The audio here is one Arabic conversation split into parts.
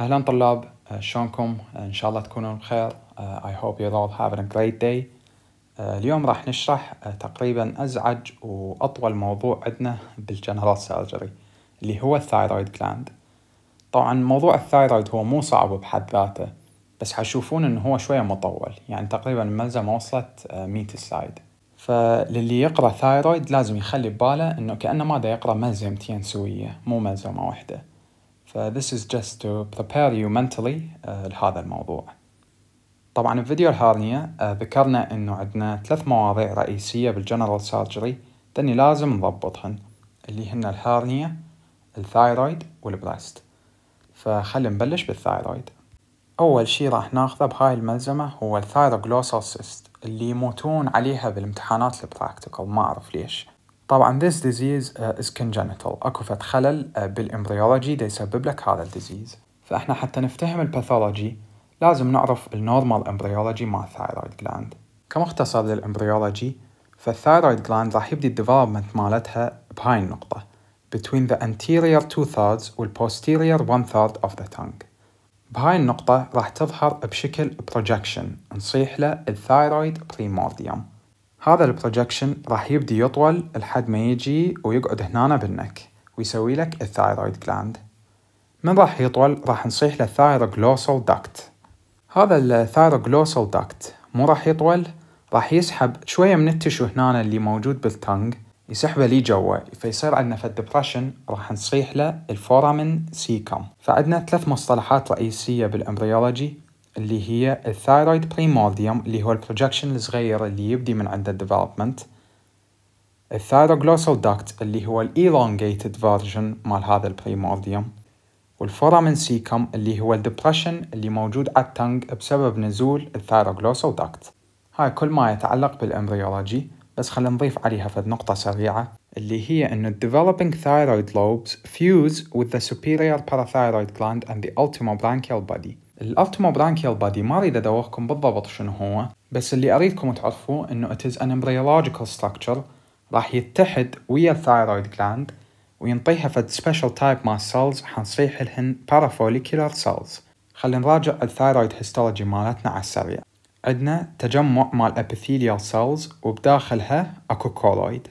أهلا طلاب آه، شلونكم آه، إن شاء الله تكونون بخير آه، I hope you all having a great day اليوم راح نشرح تقريبا أزعج وأطول موضوع عندنا بالجنرال سيرجري اللي هو الثايرويد جلاند طبعا موضوع الثايرويد هو مو صعب بحد ذاته بس حشوفون انه هو شوية مطول يعني تقريبا الملزمة وصلت 100 سلايد فللي يقرأ ثايرويد لازم يخلي بباله انه كأنه ما دا يقرأ ملزمتين سوية مو ملزمة واحدة فthis is just to prepare you mentally uh, لهذا الموضوع طبعا بفيديو الحالية uh, ذكرنا انه عندنا ثلاث مواضيع رئيسية بالجنرال سيرجري تني لازم نضبطهن اللي هن الهارنية الثايرويد والبريست فخلي نبلش بالثايرويد أول شي راح ناخذه بهاي الملزمة هو الثايروغلوسال سيست اللي يموتون عليها بالامتحانات البراكتيكال ما أعرف ليش طبعا this disease uh, is congenital اكو فد خلل بالامبريولوجي دا يسبب لك هذا الديزيز فاحنا حتى نفتهم الباثولوجي لازم نعرف النورمال امبريولوجي مال الثايرويد جلاند كمختصر للامبريولوجي فالثايرويد جلاند راح يبدي الديفلوبمنت مالتها بهاي النقطة between the anterior two thirds وال posterior one third of the tongue بهاي النقطة راح تظهر بشكل projection نصيح له الثايرويد بريمورديوم هذا البروجكشن راح يبدي يطول لحد ما يجي ويقعد هنا بالنك ويسوي لك الثايرويد جلاند من راح يطول راح نصيح للثايروغلوسال داكت هذا الثايروغلوسال داكت مو راح يطول راح يسحب شوية من التشو هنا اللي موجود بالتنج يسحبه لي جوا فيصير عندنا في الدبرشن راح نصيح له الفورامين سيكم فعندنا ثلاث مصطلحات رئيسية بالامبريولوجي اللي هي الثايرويد بريموديوم اللي هو البروجكشن الصغير اللي يبدي من عند الديفلوبمنت الثايروغلوسال داكت اللي هو الايلونجيتد فيرجن مال هذا البريموديوم والفورامن سيكم اللي هو الدبرشن اللي موجود على التنج بسبب نزول الثايروغلوسال داكت هاي كل ما يتعلق بالامبريولوجي بس خلينا نضيف عليها فد نقطة سريعة اللي هي انه ال developing thyroid lobes fuse with the superior parathyroid gland and the ultimobranchial body الالتيمو برانكيال بادي ما اريد ادوخكم بالضبط شنو هو بس اللي اريدكم تعرفوه انه it is an embryological structure راح يتحد ويا الثايرويد جلاند وينطيها فد سبيشال تايب مال سيلز حنصيح لهن بارافوليكولار سيلز خلينا نراجع الثايرويد هيستولوجي مالتنا على السريع عندنا تجمع مال ابيثيليال سيلز وبداخلها اكو كولويد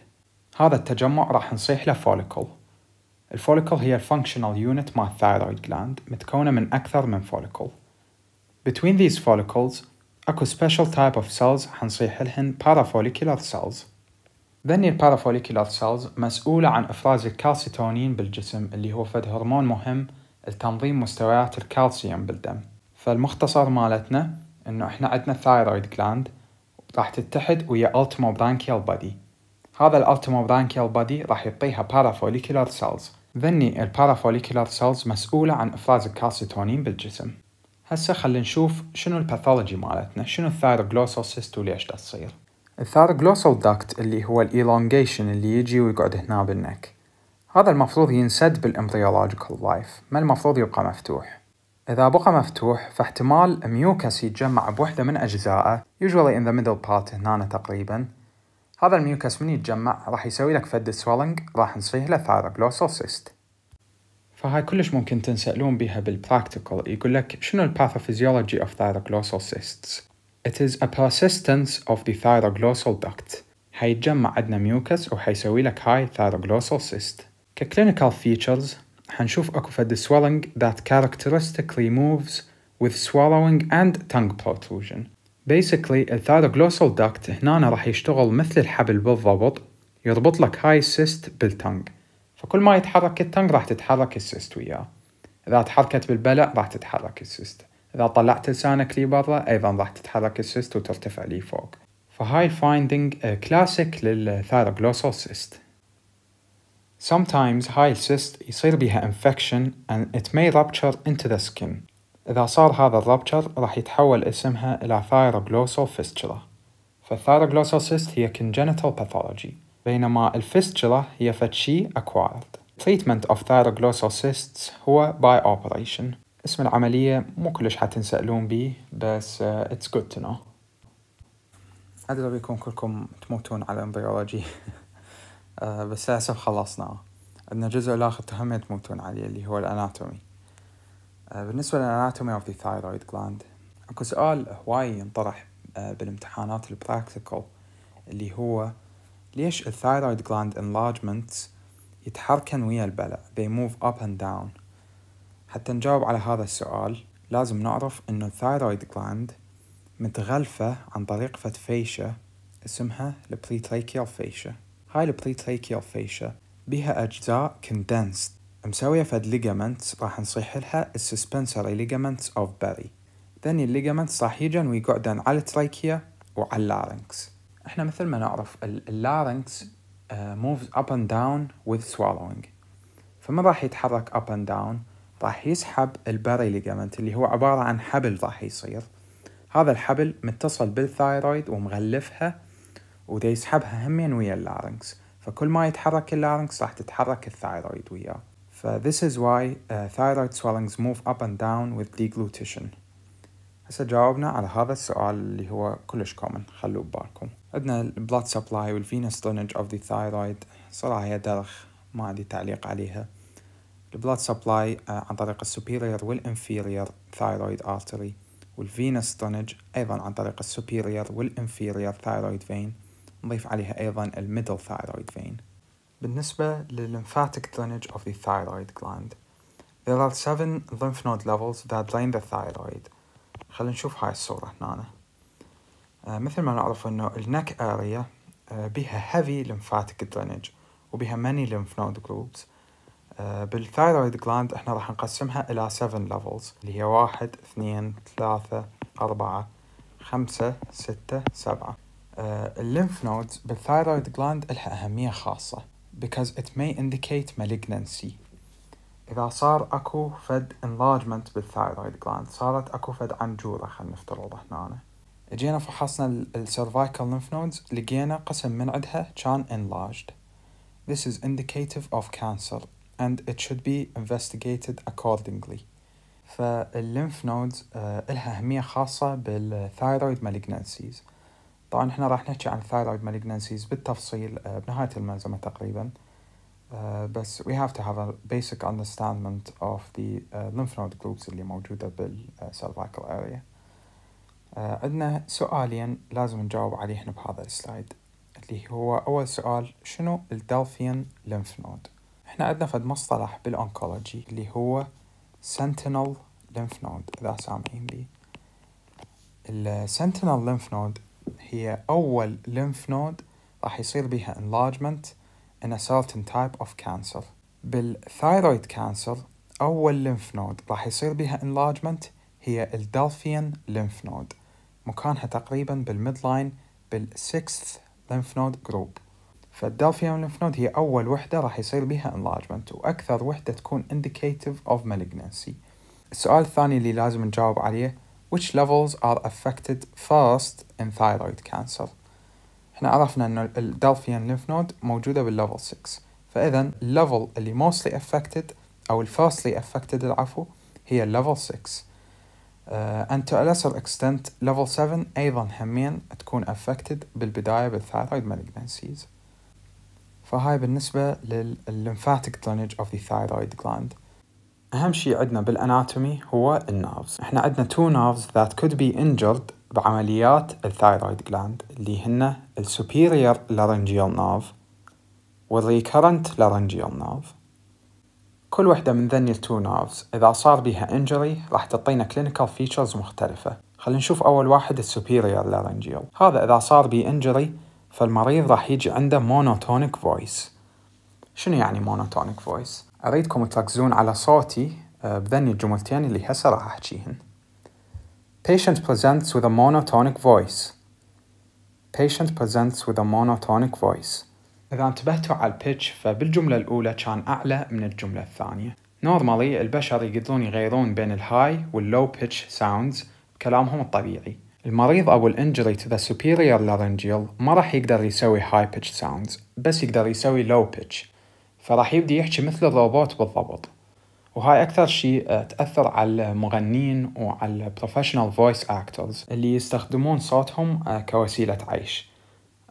هذا التجمع راح نصيح له فوليكل الفوليكل هي الفانكشنال يونت مال الثايرويد جلاند متكونة من أكثر من فوليكل Between these follicles اكو special type of cells حنصيح لهن parafollicular cells ذني parafollicular cells مسؤولة عن إفراز الكالسيتونين بالجسم اللي هو فد هرمون مهم لتنظيم مستويات الكالسيوم بالدم فالمختصر مالتنا إنه إحنا عندنا ثايرويد جلاند راح تتحد ويا التمو برانكيال بادي هذا الالتمو برانكيال بادي راح يعطيها parafollicular cells ذني البارافوليكولار سيلز مسؤولة عن إفراز الكالسيتونين بالجسم هسه خلينا نشوف شنو الباثولوجي مالتنا شنو الثايروغلوسال سيست وليش تصير الثايروغلوسال داكت اللي هو الإيلونجيشن اللي يجي ويقعد هنا بالنك هذا المفروض ينسد بالامبريولوجيكال لايف ما المفروض يبقى مفتوح إذا بقى مفتوح فاحتمال ميوكس يتجمع بوحدة من أجزائه usually in the middle part هنا تقريبا هذا الميوكس من يتجمع راح يسوي لك فد سوالنج راح نصيه له ثايروبلوسال سيست فهاي كلش ممكن تنسألون بيها بالبراكتيكال يقول لك شنو الباثوفيزيولوجي اوف ثايروجلوسال سيستس It is a persistence of the thyroglossal duct حيتجمع عندنا ميوكس وحيسوي لك هاي ثايروجلوسال سيست كلينيكال فيتشرز حنشوف اكو فد swelling that characteristically moves with swallowing and tongue protrusion basically الثيروجلوسال داكت هنا راح يشتغل مثل الحبل بالضبط يربط لك هاي السيست بالتنج فكل ما يتحرك التنج راح تتحرك السيست وياه إذا تحركت بالبلع راح تتحرك السيست إذا طلعت لسانك لي برا أيضا راح تتحرك السيست وترتفع لي فوق فهاي الفايندينج كلاسيك للثيروجلوسال سيست Sometimes high cyst يصير بها infection and it may rupture into the skin إذا صار هذا الربتشر راح يتحول اسمها إلى thyroglossal فيستشلا فالثايروغلوسال سيست هي congenital pathology بينما الفيستشلا هي فتشي acquired treatment of thyroglossal cysts هو by operation اسم العملية مو كلش حتنسألون بيه بس uh, it's good to know أدري بيكون كلكم تموتون على امبريولوجي آه، uh, بس للأسف خلصنا عندنا جزء الآخر تهم تموتون عليه اللي هو الأناتومي آه، بالنسبة للاناتومي اوف ذا ثايرويد جلاند اكو سؤال هواي ينطرح آه، بالامتحانات البراكتيكال اللي هو ليش الثايرويد جلاند انلارجمنت يتحركن ويا البلع they move up and down حتى نجاوب على هذا السؤال لازم نعرف انه الثايرويد جلاند متغلفة عن طريق فد فيشة اسمها البريتريكيال فيشة هاي البريتريكيال فيشة بها أجزاء كندنسد مسوية فد ligaments راح نصيح لها suspensory ligaments of Berry ذني الليجامنتس راح يجن ويقعدن على التراكية وعلى اللارنكس احنا مثل ما نعرف اللارنكس آه، موفز moves up and down with swallowing فمن راح يتحرك up and down راح يسحب الباري ليجامنت اللي هو عبارة عن حبل راح يصير هذا الحبل متصل بالثايرويد ومغلفها وده يسحبها همين ويا اللارنكس فكل ما يتحرك اللارنكس راح تتحرك الثايرويد وياه فthis is why uh, thyroid swellings move up and down with deglutition هسه جاوبنا على هذا السؤال اللي هو كلش common خلوه ببالكم عندنا ال blood supply وال venous drainage of the thyroid صراحة هي درخ ما عندي تعليق عليها ال blood supply uh, عن طريق ال superior وال inferior thyroid artery وال venous drainage أيضا عن طريق ال superior وال inferior thyroid vein نضيف عليها أيضا ال middle thyroid vein بالنسبة لlymphatic drainage of the thyroid gland There are seven lymph node levels that drain the thyroid خلينا نشوف هاي الصورة هنا آه، مثل ما نعرف انه النك اريا بها heavy lymphatic drainage وبها many lymph node groups آه، بالثايرويد جلاند احنا راح نقسمها الى 7 levels اللي هي واحد اثنين ثلاثة أربعة خمسة ستة سبعة الليمف نودز بالثايرويد جلاند لها أهمية خاصة because it may indicate malignancy إذا صار أكو فد enlargement بالثايرويد gland صارت أكو فد عنجورة خلينا نفترض هنا أنا. اجينا فحصنا السيرفايكال lymph nodes لقينا قسم من عدها كان enlarged. This is indicative of cancer and it should be investigated accordingly. فالlymph nodes uh, لها أهمية خاصة بالthyroid malignancies. طبعا احنا راح نحكي عن ثايرويد malignancies بالتفصيل آه، بنهاية الملزمة تقريبا آه، بس we have to have a basic understanding of the آه، lymph node groups اللي موجودة بال cervical area عندنا سؤالين لازم نجاوب عليه احنا بهذا السلايد اللي هو أول سؤال شنو الدلفين lymph node احنا عندنا فد مصطلح بالانكولوجي اللي هو sentinel lymph node إذا سامعين بي السنتينال lymph node هي أول lymph node راح يصير بها enlargement in a certain type of cancer بالthyroid cancer أول lymph node راح يصير بها enlargement هي الدلفين lymph node مكانها تقريبا بالميدلاين بالسكست lymph node group فالدلفين lymph node هي أول وحدة راح يصير بها enlargement وأكثر وحدة تكون indicative of malignancy السؤال الثاني اللي لازم نجاوب عليه which levels are affected first in thyroid cancer احنا عرفنا انه الدالفيان lymph node موجودة بالليفل 6 فاذا الليفل اللي mostly affected او الفيرستلي affected العفو هي الليفل 6 Uh, and to a lesser extent level 7 أيضا همين تكون affected بالبداية thyroid malignancies فهاي بالنسبة lymphatic drainage of the thyroid gland أهم شي عندنا بالأناتومي هو النافز إحنا عندنا two nerves that could be injured بعمليات الثايرويد جلاند اللي هن superior laryngeal nerve recurrent laryngeal nerve كل وحدة من ذني التو نيرفز إذا صار بها injury راح تعطينا clinical features مختلفة خلينا نشوف أول واحد superior laryngeal هذا إذا صار بي injury فالمريض راح يجي عنده monotonic voice شنو يعني monotonic voice؟ أريدكم تركزون على صوتي آه، بذني الجملتين اللي هسه راح أحكيهن. Patient presents with a monotonic voice. Patient presents with a monotonic voice. إذا انتبهتوا على البيتش فبالجملة الأولى كان أعلى من الجملة الثانية. نورمالي البشر يقدرون يغيرون بين الهاي واللو بيتش ساوندز بكلامهم الطبيعي. المريض أو الإنجري to the superior laryngeal ما راح يقدر يسوي high pitch sounds بس يقدر يسوي low pitch فراح يبدي يحكي مثل الروبوت بالضبط وهاي أكثر شيء آه، تأثر على المغنين وعلى البروفيشنال فويس أكترز اللي يستخدمون صوتهم آه، كوسيلة عيش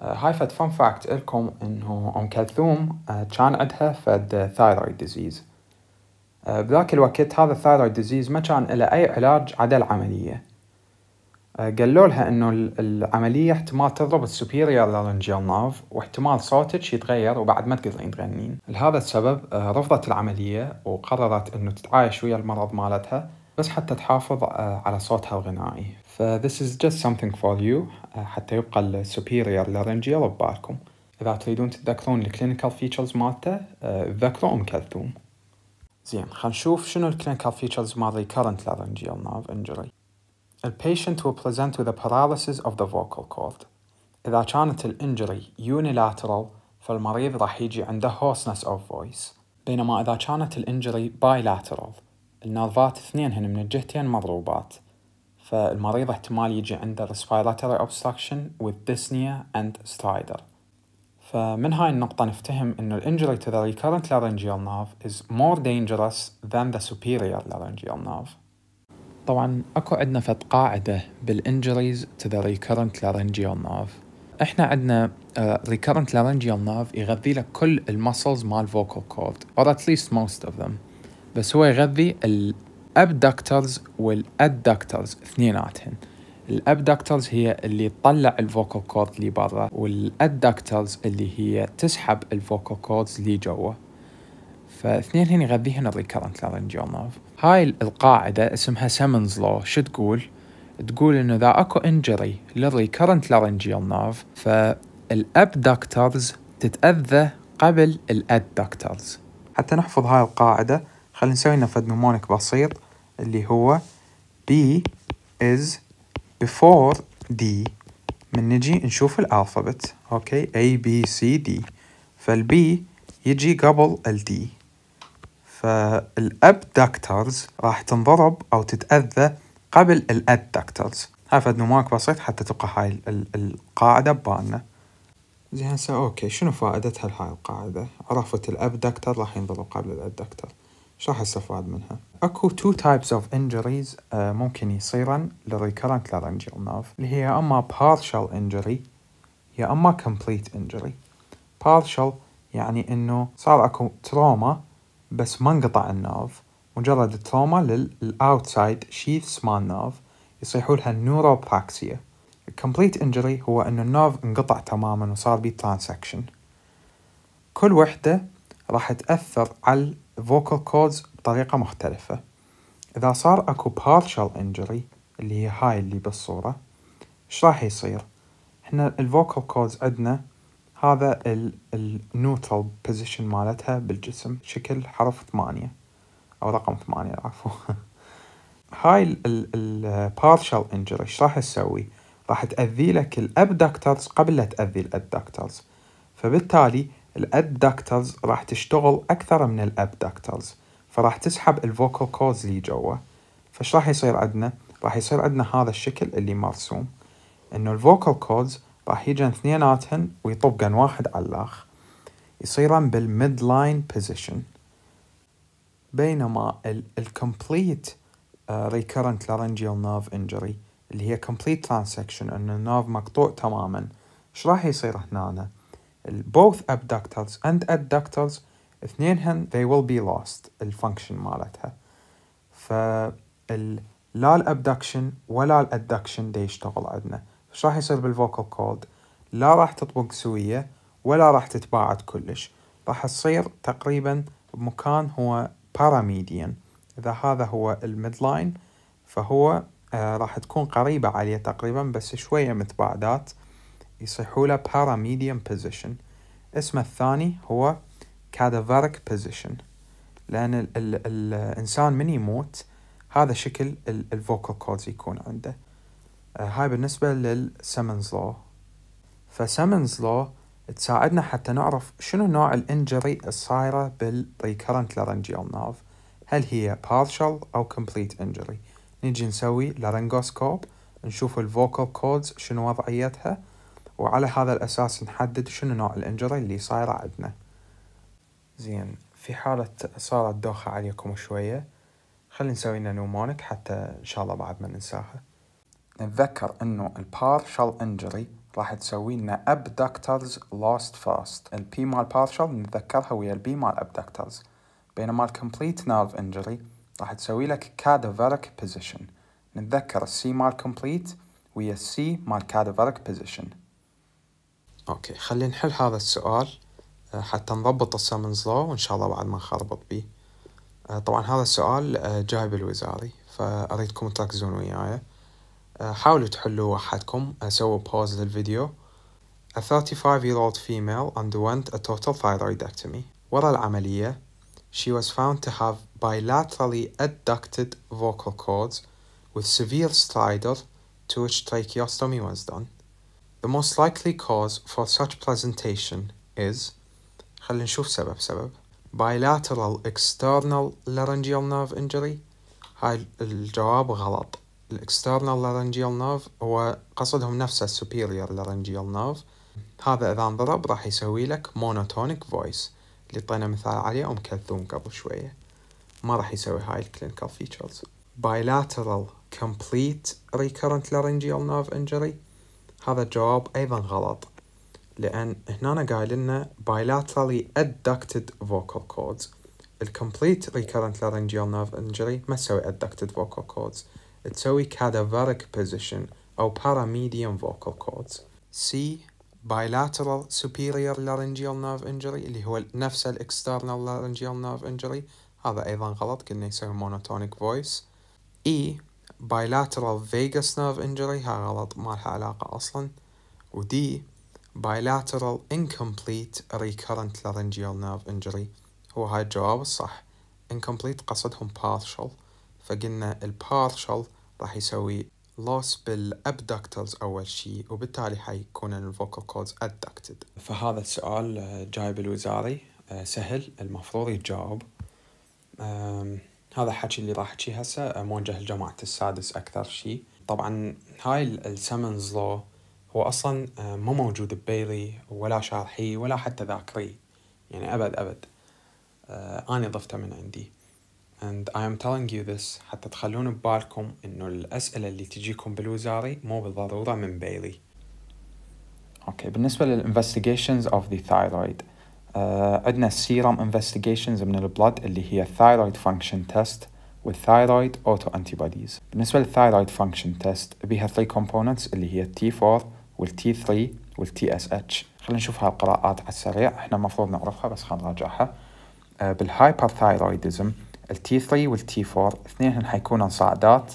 آه، هاي فد فان فاكت لكم انه ام كلثوم كان عندها فد ثايرويد ديزيز بذاك الوقت هذا الثايرويد ديزيز ما كان له اي علاج عدا العمليه آه، قالوا لها انه العمليه احتمال تضرب السوبيريور لارنجيال نيرف واحتمال صوتك يتغير وبعد ما تقدرين تغنين لهذا السبب آه، رفضت العمليه وقررت انه تتعايش ويا المرض مالتها بس حتى تحافظ آه، على صوتها الغنائي ف this is just something for you حتى يبقى السوبيريور لارنجيال ببالكم اذا تريدون تتذكرون الكلينيكال فيتشرز مالته تذكروا ام كلثوم زين خلينا نشوف شنو الكلينيكال فيتشرز مال ريكرنت لارنجيال نيرف انجري A patient will present with a paralysis of the vocal cord. إذا كانت الإنجري unilateral فالمريض راح يجي عنده hoarseness of voice بينما إذا كانت الإنجري bilateral النرفات اثنينهن من الجهتين مضروبات فالمريض احتمال يجي عنده respiratory obstruction with dyspnea and stridor فمن هاي النقطة نفتهم إنه الإنجري to the recurrent laryngeal nerve is more dangerous than the superior laryngeal nerve طبعا اكو عندنا فد قاعدة بالانجريز تو ذا ريكرنت لارنجيال نيرف احنا عندنا ريكرنت لارنجيال نيرف يغذي لك كل المسلز مال فوكال كورد اور ات ليست موست اوف ذم بس هو يغذي الابدكترز والادكترز اثنيناتهم الابدكترز هي اللي تطلع الفوكال كورد اللي برا والادكترز اللي هي تسحب الفوكال كوردز اللي جوا فاثنينهن يغذيهن الريكرنت لارنجيال نيرف هاي القاعدة اسمها سيمنز لو شو تقول؟ تقول انه اذا اكو انجري كرنت لارنجيال نيرف فالابدكترز تتأذى قبل الادكترز حتى نحفظ هاي القاعدة خلينا نسوي لنا فد مnemonic بسيط اللي هو B is before D من نجي نشوف الالفابت اوكي A B C D فالبي يجي قبل الدي فالابدكترز راح تنضرب أو تتأذى قبل هاي هذا نماذج بسيط حتى تبقى هاي القاعدة ببالنا زين هسه اوكي شنو فائدتها هاي القاعدة؟ عرفت الابدكتر راح ينضرب قبل الادكتور شو راح استفاد منها؟ اكو تو تايبس اوف انجريز ممكن يصيرن للريكرنت لارنجيال نيرف اللي هي اما بارشال انجري يا اما كومبليت انجري بارشال يعني انه صار اكو تروما بس ما انقطع النيرف مجرد تروما للأوتسايد شيث مال النيرف يصيحوا لها نيوروباكسيا الكمبليت انجري هو أن النيرف انقطع تماما وصار بيه ترانسكشن كل وحدة راح تأثر على الفوكال كوردز بطريقة مختلفة إذا صار أكو partial انجري اللي هي هاي اللي بالصورة إيش راح يصير؟ إحنا الفوكال كوردز عندنا هذا النيوترال بوزيشن مالتها بالجسم شكل حرف ثمانية أو رقم ثمانية عفوا هاي البارشال انجري ايش راح تسوي؟ راح تأذي لك الابدكترز قبل لا تأذي الادكترز فبالتالي الادكترز راح تشتغل أكثر من الابدكترز فراح تسحب الفوكال كوز اللي جوا فايش راح يصير عندنا؟ راح يصير عندنا هذا الشكل اللي مرسوم انه الفوكال كورز راح يجن اثنيناتهن ويطبقن واحد على الآخ يصيرن بالميد لاين بوزيشن بينما الكمبليت ريكرنت لارنجيال نيرف انجري اللي هي كومبليت ترانسكشن ان النيرف مقطوع تماما ايش راح يصير هنا both abductors and adductors اثنينهن they will be lost الفانكشن مالتها فال لا الابدكشن ولا الادكشن دي يشتغل عندنا ايش راح يصير بالفوكال كولد لا راح تطبق سوية ولا راح تتباعد كلش راح تصير تقريبا بمكان هو باراميديان إذا هذا هو الميد لاين فهو آه راح تكون قريبة عليه تقريبا بس شوية متباعدات يصيحوا له باراميديان بوزيشن اسمه الثاني هو كادافارك بوزيشن لأن الـ الـ الإنسان من يموت هذا شكل الفوكال كولد يكون عنده آه، هاي بالنسبة للسمنز لو فسمنز لو تساعدنا حتى نعرف شنو نوع الانجري الصايرة بالريكرنت لارنجيال نيرف هل هي partial أو complete injury نيجي نسوي لارنجوسكوب نشوف الفوكال كودز شنو وضعيتها وعلى هذا الأساس نحدد شنو نوع الانجري اللي صايرة عندنا زين في حالة صارت دوخة عليكم شوية خلينا نسوي لنا نومونك حتى إن شاء الله بعد ما ننساها نتذكر انه البارشل انجري راح تسوي لنا abductors لوست فاست البي مال بارشل نتذكرها ويا البي مال abductors بينما الكمبليت نيرف انجري راح تسوي لك cadaveric بوزيشن نتذكر السي مال كومبليت ويا السي مال cadaveric بوزيشن اوكي خلينا نحل هذا السؤال آه، حتى نضبط السامنز لو وان شاء الله بعد ما نخربط بيه آه، طبعا هذا السؤال آه، جاي بالوزاري فاريدكم تركزون وياي حاولوا تحلوا وحدكم سووا pause للفيديو A 35 year old female underwent a total thyroidectomy ورا العملية she was found to have bilaterally adducted vocal cords with severe stridor to which tracheostomy was done. The most likely cause for such presentation is خلينا نشوف سبب سبب bilateral external laryngeal nerve injury هاي الجواب غلط الاكسترنال لارنجيال نيرف هو قصدهم نفسه السوبيريور لارنجيال نيرف هذا اذا انضرب راح يسوي لك مونوتونيك فويس اللي طينا مثال عليه ام كلثوم قبل شويه ما راح يسوي هاي الكلينيكال فيتشرز bilateral complete recurrent laryngeal nerve injury هذا الجواب ايضا غلط لان هنا قايل لنا bilaterally adducted vocal cords الكمبليت recurrent laryngeal nerve injury ما تسوي adducted vocal cords تسوي cadaveric position أو paramedium vocal cords C bilateral superior laryngeal nerve injury اللي هو نفسه ال external laryngeal nerve injury هذا أيضا غلط كنا يسوي monotonic voice E bilateral vagus nerve injury ها غلط ما لها علاقة أصلا و D bilateral incomplete recurrent laryngeal nerve injury هو هاي الجواب الصح incomplete قصدهم partial فقلنا البارشل راح يسوي loss بالابدكتلز اول شيء وبالتالي حيكون الفوكال كولز ادكتد فهذا السؤال آه، جايب الوزاري آه، سهل المفروض يتجاوب هذا حكي اللي راح احكيه هسه آه، موجه لجماعة السادس اكثر شيء طبعا هاي السمنز لو هو اصلا مو موجود ببيلي ولا شارحي ولا حتى ذاكري يعني ابد ابد انا ضفته من عندي and I am telling you this حتى تخلون ببالكم انه الاسئلة اللي تجيكم بالوزاري مو بالضرورة من بيلي اوكي بالنسبة للانفستيجيشنز اوف ذا thyroid آه عندنا السيرم انفستيجيشنز من البلد اللي هي الثايرويد فانكشن تيست والثايرويد اوتو antibodies بالنسبة للثايرويد فانكشن تيست بيها 3 كومبوننتس اللي هي t 4 t 3 وال TSH خلينا نشوف هالقراءات على السريع احنا المفروض نعرفها بس خلينا نراجعها آه بالهايبرثايرويدزم التي 3 والتي 4 اثنينهن حيكونن صاعدات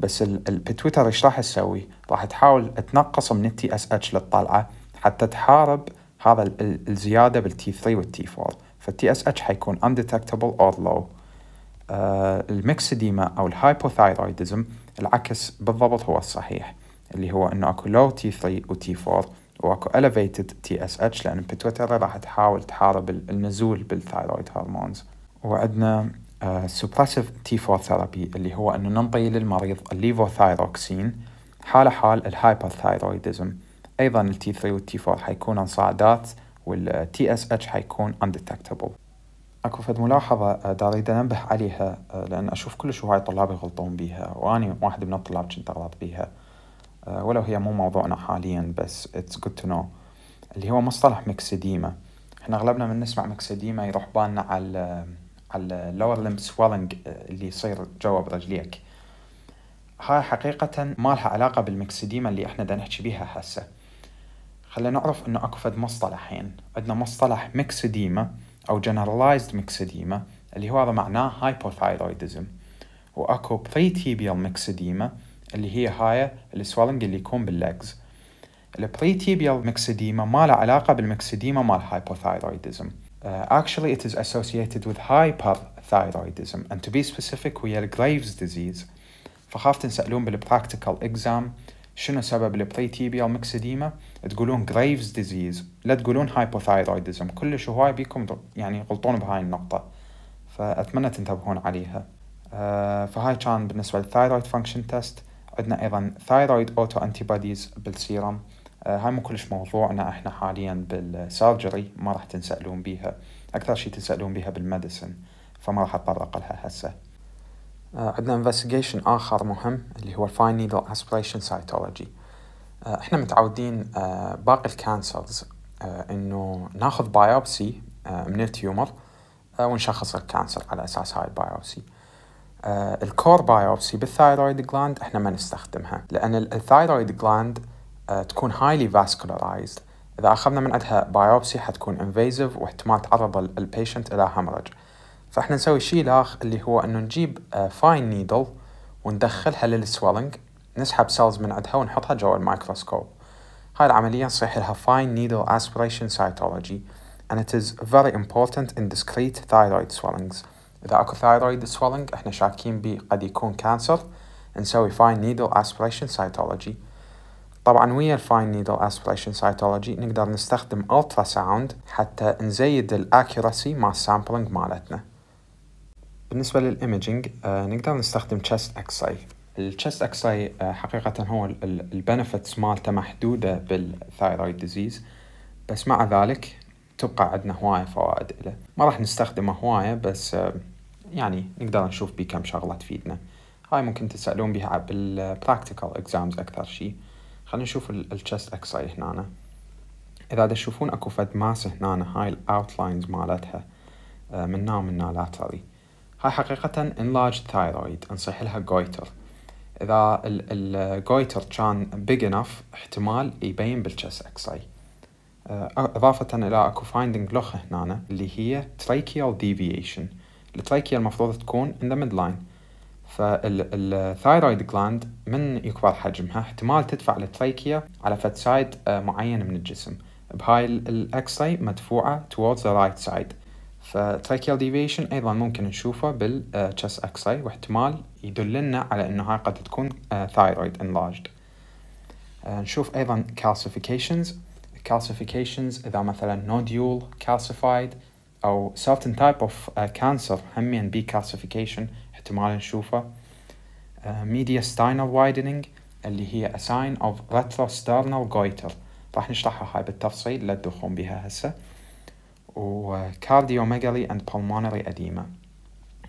بس بتويتر ايش راح تسوي؟ راح تحاول تنقص من التي اس اتش للطلعه حتى تحارب هذا الزياده بالتي 3 والتي 4 فالتي اس اتش حيكون undetectable or low المكسديما آه، الميكسديما او الهايبوثايرويدزم العكس بالضبط هو الصحيح اللي هو انه اكو لو تي 3 وتي 4 واكو elevated تي اس اتش لان بتويتر راح تحاول تحارب النزول بالثايرويد هرمونز وعندنا سوبريسيف تي 4 ثيرابي اللي هو انه ننطي للمريض الليفوثايروكسين حاله حال الهايبرثايرويدزم ايضا التي 3 والتي 4 حيكونن صاعدات والتي اس اتش حيكون undetectable اكو فد ملاحظه آه، داريد انبه عليها آه، لان اشوف كلش هواي طلاب يغلطون بيها واني واحد من الطلاب كنت اغلط بيها آه، ولو هي مو موضوعنا حاليا بس اتس جود تو نو اللي هو مصطلح مكسديما احنا اغلبنا من نسمع مكسديما يروح بالنا على على اللور لمب سوالنج اللي يصير جوا برجليك هاي حقيقة ما لها علاقة بالمكسديما اللي احنا دا نحكي بيها هسه خلينا نعرف انه اكو فد مصطلحين عندنا مصطلح مكسديما او generalized مكسديما اللي هو هذا معناه هايبوثايرويدزم واكو بريتيبيال مكسديما اللي هي هاي السوالنج اللي يكون بالليجز البريتيبيال مكسديما ما له علاقة بالمكسديما مال هايبوثايرويدزم Uh, actually, it is associated with hyperthyroidism, and to be specific, we have Graves disease. فخاف تنسألون بالبراكتيكال اكزام شنو سبب البريتيبيال ميكسيديما تقولون Graves disease لا تقولون هايبوثايرويدزم كلش هواي بيكم يعني يغلطون بهاي النقطة فأتمنى تنتبهون عليها uh, فهاي كان بالنسبة للثايرويد فانكشن تيست عندنا أيضا ثايرويد أوتو أنتيباديز بالسيرم آه، هاي مو كلش موضوعنا احنا حاليا بالسالجري ما راح تنسألون بيها اكثر شيء تنسألون بيها بالمديسن فما راح اتطرق لها هسه آه، عندنا انفستيجيشن اخر مهم اللي هو الفاين نيدل اسبريشن سايتولوجي احنا متعودين آه، باقي الكانسرز انه ناخذ بايوبسي من التيومر ونشخص الكانسر على اساس هاي البايوبسي الكور بايوبسي بالثايرويد جلاند احنا ما نستخدمها لان الثايرويد جلاند آه، تكون هايلي فاسكولارايزد إذا أخذنا من عندها بايوبسي حتكون انفيزيف واحتمال تعرض البيشنت إلى همرج فإحنا نسوي شيء لاخ اللي هو إنه نجيب فاين آه، نيدل وندخلها للسويلنج نسحب سيلز من عندها ونحطها جوا الميكروسكوب هاي العملية نصيح لها fine needle aspiration cytology and it is very important in discrete thyroid swellings إذا أكو thyroid swelling إحنا شاكين بيه قد يكون كانسر نسوي fine needle aspiration cytology طبعا ويا الفاين نيدل اسبريشن سايتولوجي نقدر نستخدم الترا ساوند حتى نزيد الاكيوراسي مع السامبلنج مالتنا بالنسبة للإيمجينج آه، نقدر نستخدم تشست اكس اي التشست اكس اي حقيقة هو البنفيتس مالته محدودة بالثايرويد ديزيز بس مع ذلك تبقى عندنا هواية فوائد له ما راح نستخدمه هواية بس آه، يعني نقدر نشوف بيه كم شغلة تفيدنا هاي ممكن تسألون بها بالبراكتيكال اكزامز آه، أكثر شيء خلينا نشوف الشست اكس راي هنا اذا تشوفون اكو فد ماس آه، هنا هاي الاوتلاينز مالتها من ومن هنا لاتري هاي حقيقة انلاج ثايرويد انصح لها جويتر اذا الجويتر آه، كان بيج انف احتمال يبين بالشست اكس راي اضافة الى اكو فايندنج لوخ هنا اللي هي ترايكيال ديفيشن التريكيال المفروض تكون ان ذا ميد لاين فالثايرويد جلاند من يكبر حجمها احتمال تدفع التريكيا على فد سايد آه، معين من الجسم بهاي الاكس راي مدفوعه towards the right side فتراكيال ديفيشن ايضا ممكن نشوفه بالتشس اكس راي واحتمال يدلنا على انه هاي قد تكون ثايرويد آه، انلارجد آه، نشوف ايضا كالسيفيكيشنز calcifications اذا مثلا nodule calcified او certain type of cancer همين بي calcification احتمال نشوفه آه، mediastinal widening اللي هي a sign of retrosternal goiter راح نشرحها هاي بالتفصيل لا تدخون بها هسه وكارديوميجالي and pulmonary edema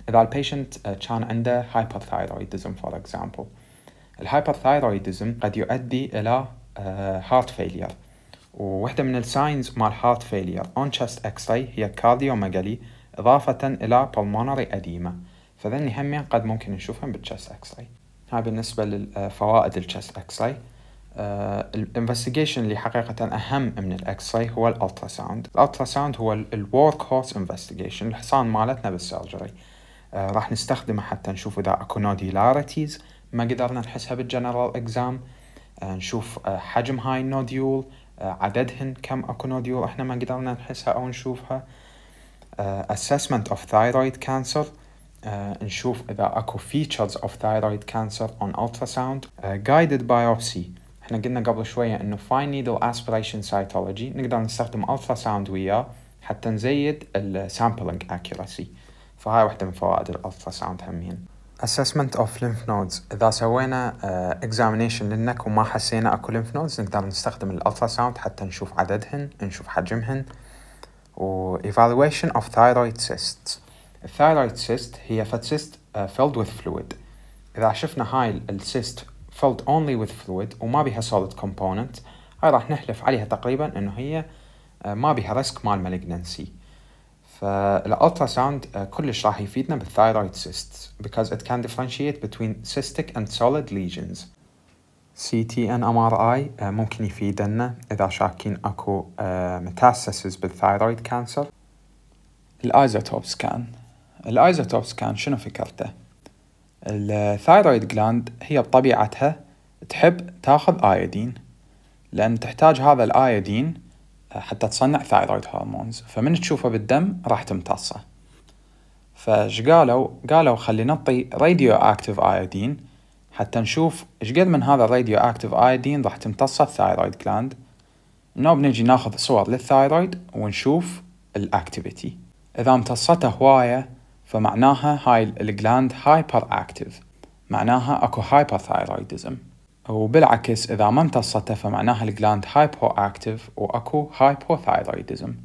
إذا البيشنت آه، كان عنده hyperthyroidism for example الهايبرثايرويدزم قد يؤدي إلى هارت آه، فيلير ووحدة من الساينز مال هارت فيلير اون تشست اكس راي هي كارديوميجالي إضافة إلى pulmonary edema فذني همين قد ممكن نشوفهم بالتشست اكس راي هاي بالنسبة لفوائد التشست اكس راي الانفستيجيشن اللي حقيقة أهم من الأكس راي هو الألترا ساوند الألترا ساوند هو الورك هورس انفستيجيشن الحصان مالتنا بالسيرجري آه، راح نستخدمه حتى نشوف إذا اكو نوديلاريتيز ما قدرنا نحسها بالجنرال اكزام آه، نشوف آه، حجم هاي النوديول عددهن كم اكو نوديول احنا ما قدرنا نحسها او نشوفها assessment of thyroid cancer uh, نشوف إذا أكو features of thyroid cancer on ultrasound uh, guided biopsy احنا قلنا قبل شوية إنه fine needle aspiration cytology نقدر نستخدم ultrasound وياه حتى نزيد السامبلينج accuracy فهاي واحدة من فوائد الالتراساوند همين assessment of lymph nodes إذا سوينا uh, examination للنك وما حسينا أكو lymph nodes نقدر نستخدم الالتراساوند حتى نشوف عددهن نشوف حجمهن و evaluation of thyroid cysts الثايرويد سيست هي فات سيست فيلد وذ فلويد إذا شفنا هاي السيست فيلد اونلي وذ فلويد وما بيها سوليد كومبوننت هاي راح نحلف عليها تقريبا إنه هي آه، ما بيها ريسك مال مالجنسي فالالترا ساوند كلش راح يفيدنا بالثايرويد سيست بيكوز ات كان ديفرنشيت بتوين سيستيك اند سوليد ليجنز سي تي ان ام ار اي ممكن يفيدنا اذا شاكين اكو متاسسز بالثايرويد كانسر الايزوتوب سكان الايزوتوبس كان شنو فكرته الثايرويد جلاند هي بطبيعتها تحب تاخذ ايودين لان تحتاج هذا الايودين آه، حتى تصنع ثايرويد هرمونز فمن تشوفه بالدم راح تمتصه فش قالوا قالوا خلي نعطي راديو اكتيف ايودين حتى نشوف ايش قد من هذا الراديو اكتيف ايودين راح تمتصه الثايرويد جلاند نو بنجي ناخذ صور للثايرويد ونشوف الاكتيفيتي اذا امتصته هوايه فمعناها هاي الجلاند هايبر اكتف معناها اكو هايبرثايرويدزم وبالعكس اذا ما امتصته فمعناها الجلاند هايبو اكتف واكو هايبوثايرويدزم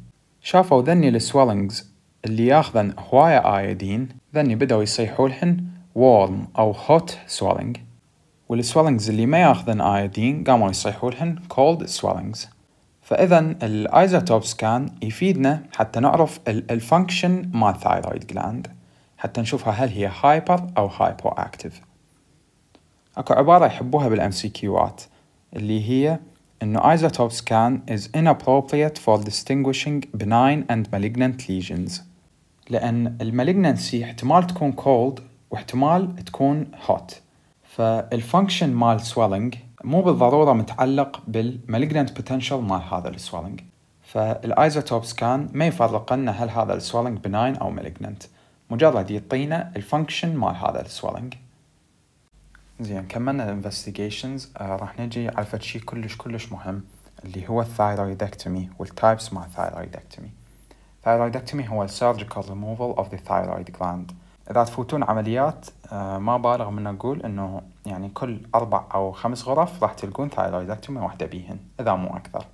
شافوا ذني السويلنجز اللي ياخذن هواية ايودين ذني بدأوا يصيحوا لهن warm او hot swelling والسويلنجز اللي ما ياخذن ايودين قاموا يصيحوا لهن cold swellings فاذا الايزوتوب سكان يفيدنا حتى نعرف الفانكشن مال ثايرويد جلاند حتى نشوفها هل هي هايبر أو هايبو أكتف أكو عبارة يحبوها بالام سي كيوات اللي هي إنه isotope scan is inappropriate for distinguishing benign and malignant lesions لأن المالجنانسي احتمال تكون cold واحتمال تكون hot فالفانكشن مال swelling مو بالضرورة متعلق بالmalignant potential مال هذا السوالنج فالايزوتوب سكان ما يفرق لنا هل هذا السوالنج benign أو malignant مجرد يعطينا الفانكشن مال هذا السوالينج زين كملنا الانفستيجيشنز آه راح نجي على فد شيء كلش كلش مهم اللي هو الثايرويدكتومي والتايبس مال الثايرويدكتومي الثايرويدكتومي هو السيرجيكال ريموفال اوف ذا ثايرويد جلاند اذا تفوتون عمليات آه ما بالغ من اقول انه يعني كل اربع او خمس غرف راح تلقون ثايرويدكتومي واحده بيهن اذا مو اكثر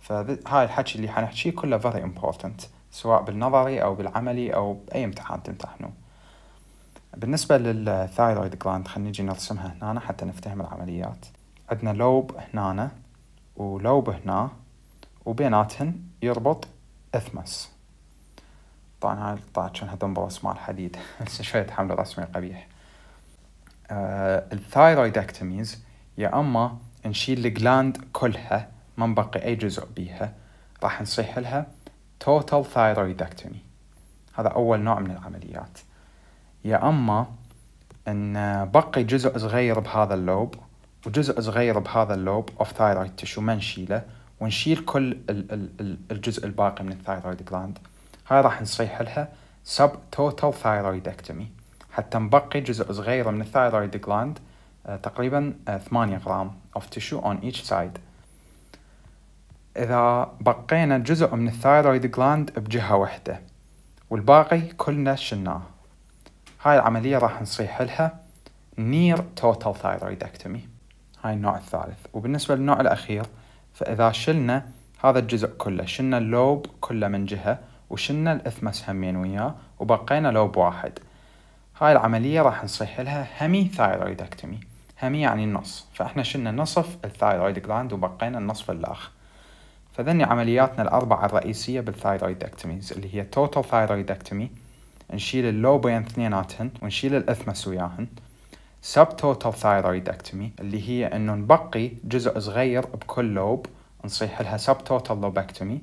فهاي الحكي اللي حنحكيه كله very important سواء بالنظري أو بالعملي أو بأي امتحان تمتحنه بالنسبة للثايرويد جلاند خلينا نجي نرسمها هنا حتى نفتهم العمليات عندنا لوب هنا ولوب هنا وبيناتهن يربط اثمس طبعا هاي القطعة شنها تنبرس مال حديد هسه شوية حمل رسمي قبيح آه، الثايرويد اكتميز يا اما نشيل الجلاند كلها ما نبقي اي جزء بيها راح نصيح لها total thyroidectomy هذا أول نوع من العمليات يا أما أن بقي جزء صغير بهذا اللوب وجزء صغير بهذا اللوب of thyroid tissue ما نشيله ونشيل كل ال ال الجزء الباقي من الثايرويد جلاند هاي راح نصيح لها sub total thyroidectomy حتى نبقي جزء صغير من الثايرويد آه، جلاند تقريبا 8 آه، غرام of tissue on each side إذا بقينا جزء من الثايرويد جلاند بجهة وحدة والباقي كلنا شلناه هاي العملية راح نصيح لها نير توتال ثايرويدكتومي هاي النوع الثالث وبالنسبة للنوع الأخير فإذا شلنا هذا الجزء كله شلنا اللوب كله من جهة وشلنا الإثمس همين وياه وبقينا لوب واحد هاي العملية راح نصيح لها همي ثايرويدكتومي همي يعني النص فإحنا شلنا نصف الثايرويد جلاند وبقينا النصف الآخر فذني عملياتنا الأربعة الرئيسية بالثايرويدكتوميز اللي هي توتال ثايرويدكتومي نشيل اللوبين اثنيناتهن ونشيل الأثمس وياهن سب توتال ثايرويدكتومي اللي هي انه نبقي جزء صغير بكل لوب نصيح لها سب توتال لوبكتومي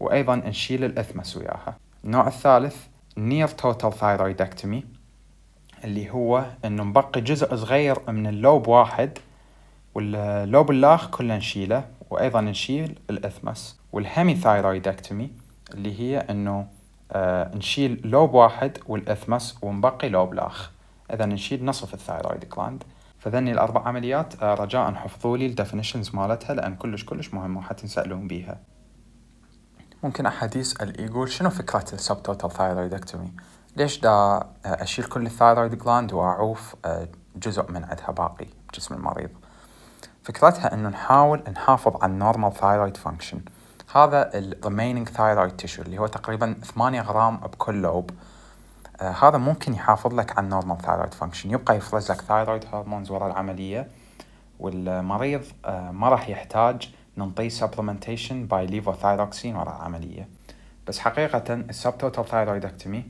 وايضا نشيل الاثمس وياها النوع الثالث نير توتال ثايرويدكتومي اللي هو انه نبقي جزء صغير من اللوب واحد واللوب الاخ كله نشيله وايضا نشيل الاثمس ثايرويدكتومي اللي هي انه آه نشيل لوب واحد والاثمس ونبقي لوب لاخ اذا نشيل نصف الثايرويد جلاند فذني الاربع عمليات آه رجاء حفظوا لي الديفينيشنز مالتها لان كلش كلش مهمه وحتنسالون بيها ممكن احد يسال يقول شنو فكره السب توتال ثايرويدكتومي ليش دا آه، اشيل كل الثايرويد جلاند واعوف آه، جزء من عدها باقي بجسم المريض فكرتها انه نحاول نحافظ على النورمال ثايرويد فانكشن هذا الريمينينج ثايرويد تيشو اللي هو تقريبا 8 غرام بكل لوب آه هذا ممكن يحافظ لك على النورمال ثايرويد فانكشن يبقى يفرز لك ثايرويد هرمونز ورا العمليه والمريض آه ما راح يحتاج ننطيه سبلمنتيشن باي ليفوثايروكسين ورا العمليه بس حقيقه السبتوتال ثايرويدكتومي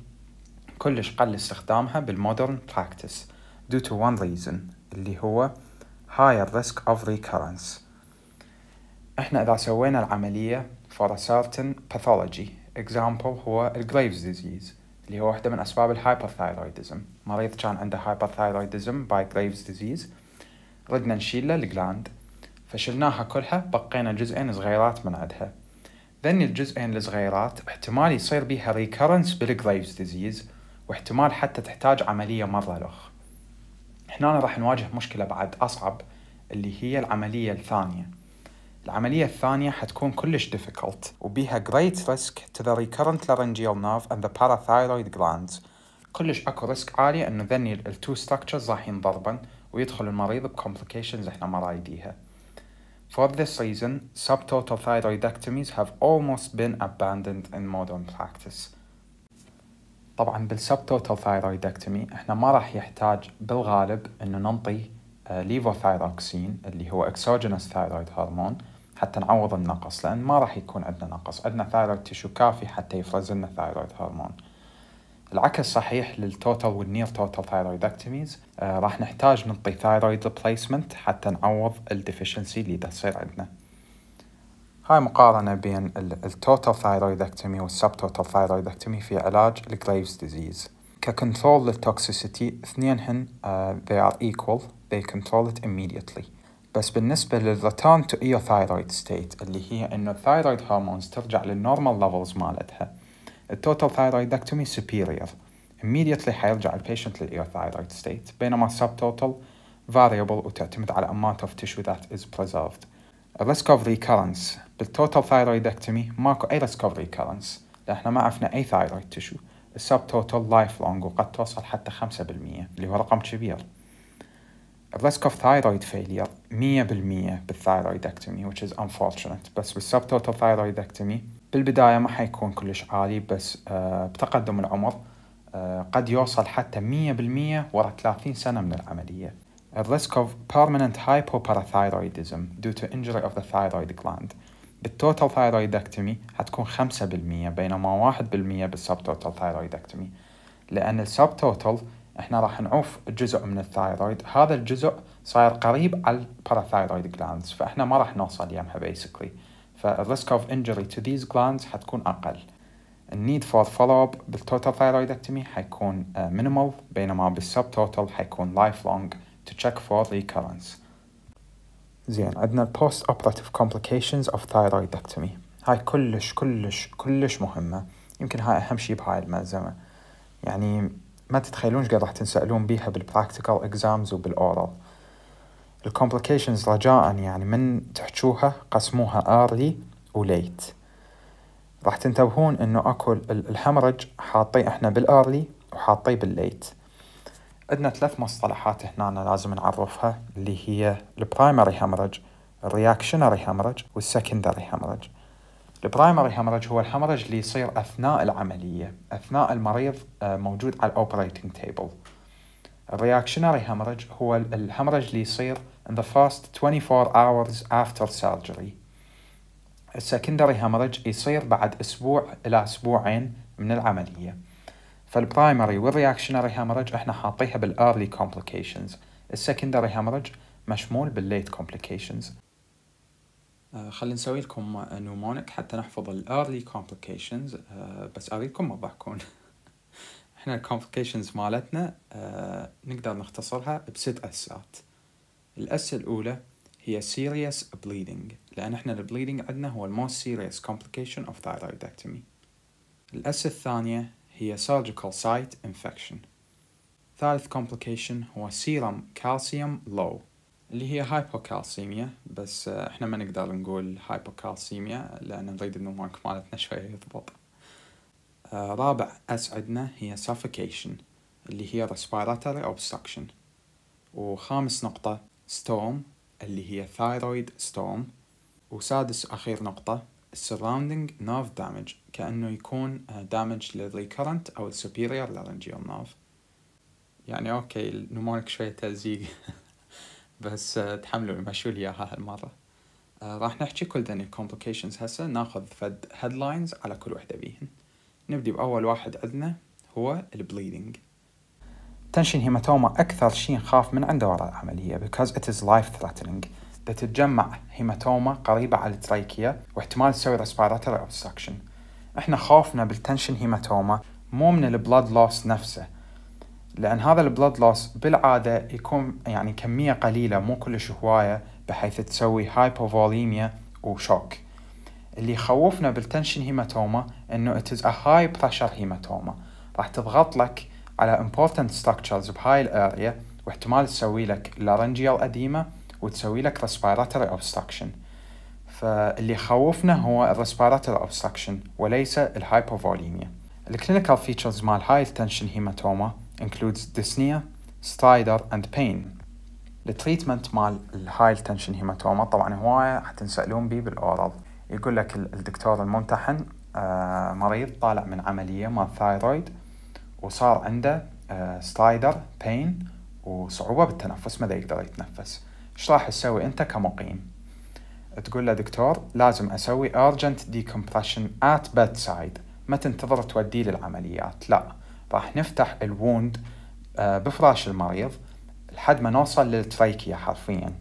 كلش قل استخدامها بالمودرن براكتس due to one reason اللي هو higher risk of recurrence احنا اذا سوينا العملية for a certain pathology example هو Graves disease اللي هو واحدة من أسباب الهايبرثايرويدزم مريض كان عنده هايبرثايرويدزم by Graves disease ردنا نشيله الجلاند فشلناها كلها بقينا جزئين صغيرات من عندها ذني الجزئين الصغيرات احتمال يصير بيها recurrence بالجريفز ديزيز واحتمال حتى تحتاج عملية مرة لأخ هنا راح نواجه مشكلة بعد أصعب اللي هي العملية الثانية العملية الثانية حتكون كلش difficult وبيها great risk to the recurrent laryngeal nerve and the parathyroid glands كلش اكو ريسك عالية انه ذني التو structures راح ينضربن ويدخل المريض بcomplications احنا ما رايديها For this reason, subtotal thyroidectomies have almost been abandoned in modern practice. طبعا بالسبتوتال ثايرويدكتومي احنا ما راح يحتاج بالغالب انه ننطي آه، ليفوثايروكسين اللي هو اكسوجينس ثايرويد هرمون حتى نعوض النقص لان ما راح يكون عندنا نقص عندنا ثايرويد تيشو كافي حتى يفرز لنا ثايرويد هرمون العكس صحيح للتوتال والنير توتال ثايرويدكتوميز آه، راح نحتاج نعطي ثايرويد ريبليسمنت حتى نعوض الديفيشنسي اللي تصير عندنا هاي مقارنة بين التوتال ثايرويدكتومي والسبتوتال ثايرويدكتومي في علاج الجريفز ديزيز ككنترول للتوكسيسيتي اثنينهن uh, they are equal they control it immediately بس بالنسبة return to eothyroid state اللي هي انه الثايرويد هرمونز ترجع للنورمال ليفلز مالتها التوتال ثايرويدكتومي superior immediately حيرجع البيشنت للايوثايرويد state بينما subtotal variable وتعتمد على amount of tissue that is preserved risk of recurrence بالتوتال ثايرويدكتومي ماكو اي ريسك اوف ريكرنس احنا ما عرفنا اي ثايرويد تشو السب توتال لايف لونج وقد توصل حتى 5% اللي هو رقم كبير الريسك اوف ثايرويد فيلير 100% بالثايرويدكتومي which is unfortunate بس بالسب توتال ثايرويدكتومي بالبداية ما حيكون كلش عالي بس آه بتقدم العمر آه قد يوصل حتى 100% ورا 30 سنة من العملية الريسك اوف permanent hypoparathyroidism due to injury of the thyroid gland التوتال ثايرويدكتومي هتكون 5% بينما 1% بالسبتوتال ثايرويدكتومي لأن السبتوتال احنا راح نعوف جزء من الثايرويد هذا الجزء صاير قريب على الباراثايرويد جلاندز فاحنا ما راح نوصل يمها بيسكلي فالريسك اوف انجري تو ذيز جلاندز حتكون اقل النيد فور فولو اب بالتوتال ثايرويدكتومي حيكون مينيمال آه، بينما بالسب توتال حيكون لايف لونج تو تشيك فور ريكرنس زين عندنا post operative complications of thyroidectomy هاي كلش كلش كلش مهمة يمكن هاي أهم شيء بهاي المنزمه يعني ما تتخيلون قد راح تنسألون بيها بالبراكتيكال اكزامز وبالأورال الكومبليكيشنز رجاء يعني من تحجوها قسموها ارلي وليت راح تنتبهون انه اكو الهمرج حاطيه احنا بالارلي وحاطيه بالليت عندنا ثلاث مصطلحات هنا أنا لازم نعرفها اللي هي البرايمري هامرج الرياكشنري هامرج والسكندري هامرج البرايمري هامرج هو الهامرج اللي يصير اثناء العمليه اثناء المريض آه، موجود على الاوبريتنج تيبل الرياكشنري هامرج هو الهامرج اللي يصير in the first 24 hours after surgery السكندري هامرج يصير بعد اسبوع الى اسبوعين من العمليه فالبرايمري والرياكشنري هامرج احنا حاطيها بالارلي كومبليكيشنز السكندري هامرج مشمول بالليت كومبليكيشنز خلي نسوي لكم نومونيك حتى نحفظ الارلي آه، كومبليكيشنز بس اريدكم ما تضحكون احنا الكومبليكيشنز مالتنا آه، نقدر نختصرها بست اسات الاس الاولى هي serious bleeding لأن احنا البليدنج عندنا هو الموست سيريس كومبليكيشن اوف thyroidectomy الأس الثانية هي surgical site infection ثالث complication هو serum calcium low اللي هي hypocalcemia بس احنا ما نقدر نقول hypocalcemia لأن نريد النومارك مالتنا شوية يضبط رابع أسعدنا هي suffocation اللي هي respiratory obstruction وخامس نقطة storm اللي هي thyroid storm وسادس أخير نقطة surrounding nerve damage كأنه يكون دامج آه، للريكرنت أو السوبيريور لارنجيال نيرف يعني أوكي النمونك شوية تلزيق بس آه، تحملوا مشوا لي إياها هالمرة آه، راح نحكي كل ذني الكومبليكيشنز هسه ناخذ فد هيدلاينز على كل وحدة بيهن نبدي بأول واحد عندنا هو البليدنج تنشن هيماتوما أكثر شيء نخاف من عنده وراء العملية because it is life threatening تتجمع هيماتوما قريبة على الترايكية واحتمال تسوي respiratory obstruction احنا خوفنا بالتنشن هيماتوما مو من البلاد لوس نفسه لان هذا البلاد لوس بالعاده يكون يعني كميه قليله مو كلش هوايه بحيث تسوي هايبوفوليميا وشوك اللي يخوفنا بالتنشن هيماتوما انه it is a high pressure هيماتوما راح تضغط لك على important structures بهاي الاريا واحتمال تسوي لك laryngeal edema وتسوي لك respiratory obstruction فاللي خوفنا هو الريسبيراتوري اوبستراكشن وليس الهايبوفوليميا الكلينيكال فيتشرز مال هاي التنشن هيماتوما includes dyspnea, ستايدر اند بين التريتمنت مال الهاي التنشن هيماتوما طبعا هواية حتنسألون بيه بالأورال يقول لك الدكتور الممتحن آه، مريض طالع من عملية مال ثايرويد وصار عنده ستايدر آه، بين وصعوبة بالتنفس ماذا يقدر يتنفس ايش راح تسوي انت كمقيم تقول له دكتور لازم اسوي urgent decompression at bedside ما تنتظر توديه للعمليات لا راح نفتح الووند آه، بفراش المريض لحد ما نوصل للتريكيا حرفيا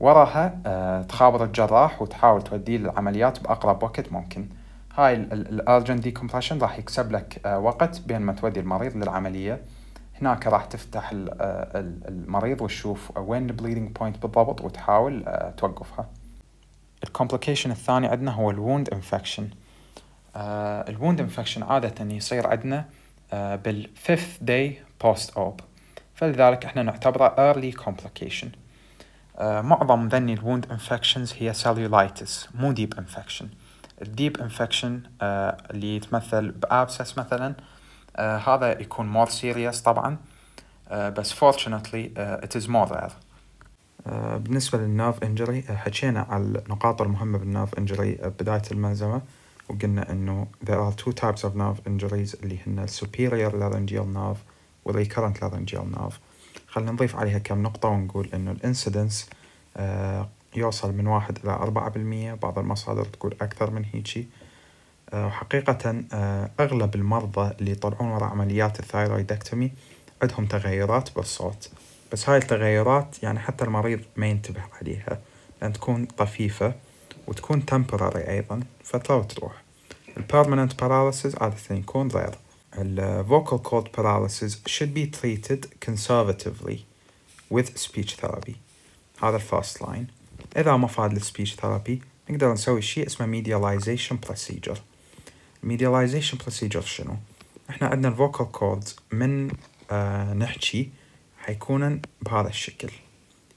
وراها آه، تخابر الجراح وتحاول توديه للعمليات بأقرب وقت ممكن هاي الارجنت ديكمبريشن راح يكسب لك آه، وقت بين ما تودي المريض للعملية هناك راح تفتح آه، المريض وتشوف وين البليدنج بوينت بالضبط وتحاول آه، توقفها الكومبليكيشن الثاني عندنا هو الووند انفكشن الووند انفكشن عادة يصير عندنا بالفيفث داي بوست اوب فلذلك احنا نعتبره early complication آه، معظم ذني الووند انفكشنز هي cellulitis مو ديب انفكشن الديب انفكشن اللي يتمثل بابسس مثلا آه هذا يكون مور سيريس طبعا آه بس فورشنتلي ات از مور رير بالنسبة للناف انجري آه، حكينا على النقاط المهمة بالناف انجري آه، بداية الملزمة وقلنا انه there are two types of nerve injuries اللي هن superior laryngeal nerve وال recurrent laryngeal nerve خلينا نضيف عليها كم نقطة ونقول انه الانسيدنس آه، يوصل من واحد إلى أربعة بالمية بعض المصادر تقول أكثر من هيجي وحقيقة آه، آه، أغلب المرضى اللي يطلعون وراء عمليات الثايرويدكتومي عندهم تغيرات بالصوت بس هاي التغيرات يعني حتى المريض ما ينتبه عليها لأن تكون طفيفة وتكون temporary أيضا فترة وتروح البيرمننت paralysis عادة يكون غير vocal cord paralysis should be treated conservatively with speech therapy هذا الفاست لاين إذا ما فاد السبيتش ثيرابي نقدر نسوي شيء اسمه medialization procedure medialization procedures شنو؟ احنا عندنا الفوكال كوردز من آه نحكي حيكونن بهذا الشكل